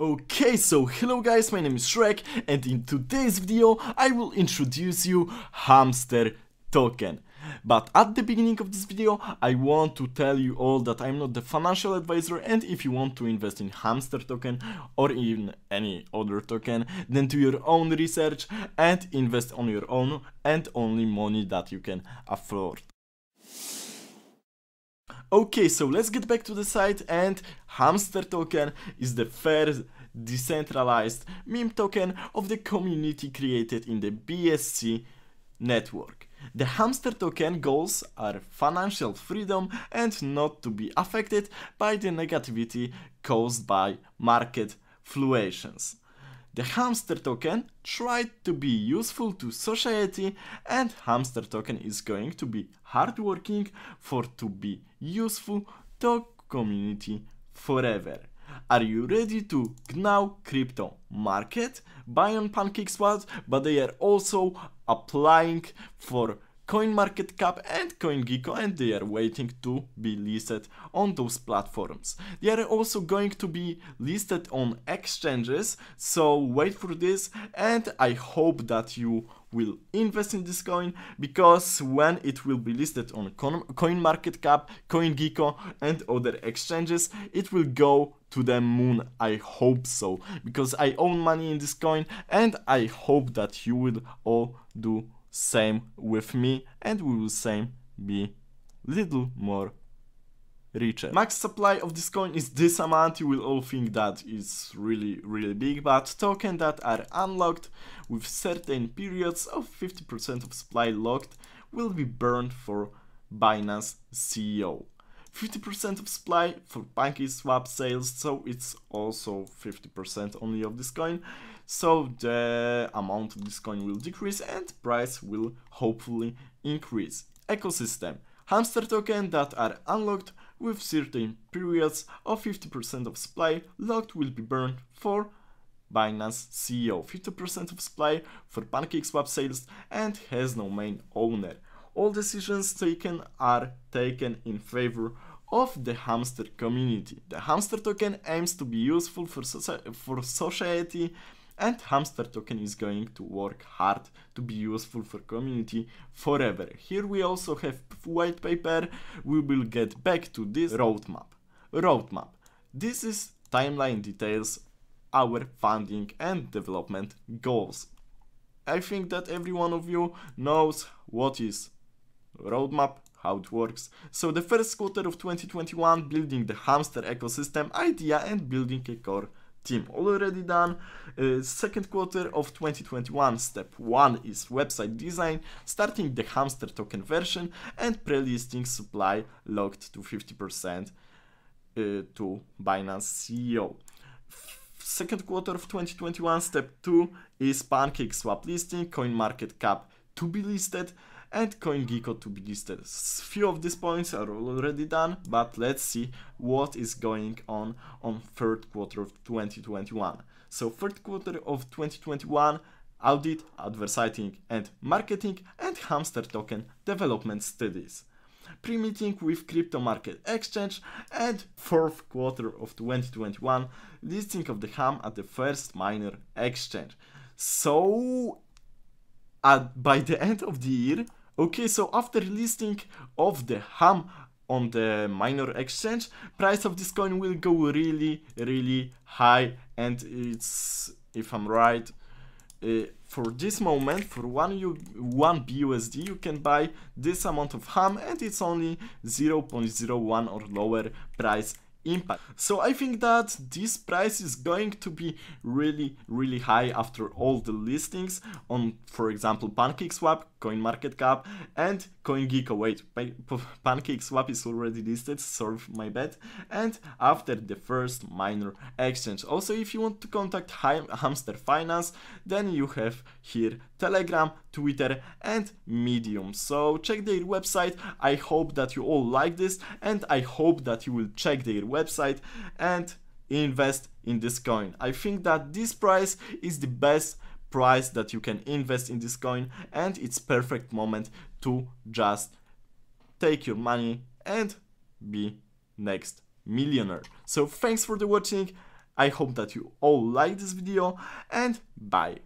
Okay, so hello guys, my name is Shrek and in today's video I will introduce you Hamster Token. But at the beginning of this video I want to tell you all that I'm not the financial advisor and if you want to invest in Hamster Token or in any other token then do your own research and invest on your own and only money that you can afford. Okay, so let's get back to the site and hamster token is the first decentralized meme token of the community created in the BSC network. The hamster token goals are financial freedom and not to be affected by the negativity caused by market fluctuations. The hamster token tried to be useful to society and hamster token is going to be hardworking for to be useful to community forever. Are you ready to GNOW crypto market? Buy on PancakeSwap, but they are also applying for CoinMarketCap and CoinGecko and they are waiting to be listed on those platforms. They are also going to be listed on exchanges, so wait for this and I hope that you will invest in this coin because when it will be listed on CoinMarketCap, CoinGecko and other exchanges, it will go to the moon. I hope so because I own money in this coin and I hope that you will all do same with me and we will same be little more richer. Max supply of this coin is this amount, you will all think that is really really big, but token that are unlocked with certain periods of 50% of supply locked will be burned for Binance CEO. 50% of supply for Swap sales, so it's also 50% only of this coin. So the amount of this coin will decrease and price will hopefully increase. Ecosystem. Hamster token that are unlocked with certain periods of 50% of supply locked will be burned for Binance CEO, 50% of supply for Swap sales and has no main owner. All decisions taken are taken in favor of the hamster community. The hamster token aims to be useful for, soci for society and hamster token is going to work hard to be useful for community forever. Here we also have white paper, we will get back to this roadmap. Roadmap. This is timeline details our funding and development goals. I think that every one of you knows what is roadmap, how it works. So the first quarter of 2021, building the hamster ecosystem idea and building a core team already done. Uh, second quarter of 2021, step one is website design, starting the hamster token version and pre-listing supply locked to 50% uh, to Binance CEO second quarter of 2021, step 2 is PancakeSwap listing, CoinMarketCap to be listed, and CoinGecko to be listed. Few of these points are already done, but let's see what is going on on third quarter of 2021. So third quarter of 2021, audit, advertising and marketing and hamster token development studies pre-meeting with crypto market exchange and fourth quarter of 2021 listing of the ham at the first minor exchange so at, by the end of the year Okay, so after listing of the HAM on the minor exchange, price of this coin will go really, really high and it's, if I'm right, uh, for this moment, for one, U one BUSD, you can buy this amount of ham and it's only 0.01 or lower price impact. So I think that this price is going to be really, really high after all the listings on, for example, PancakeSwap, CoinMarketCap, and CoinGecko. Wait, PancakeSwap is already listed, sorry my bet. And after the first minor exchange. Also, if you want to contact Hamster Finance, then you have here Telegram, Twitter, and Medium. So check their website. I hope that you all like this, and I hope that you will check their website and invest in this coin. I think that this price is the best price that you can invest in this coin and it's perfect moment to just take your money and be next millionaire. So thanks for the watching. I hope that you all like this video and bye.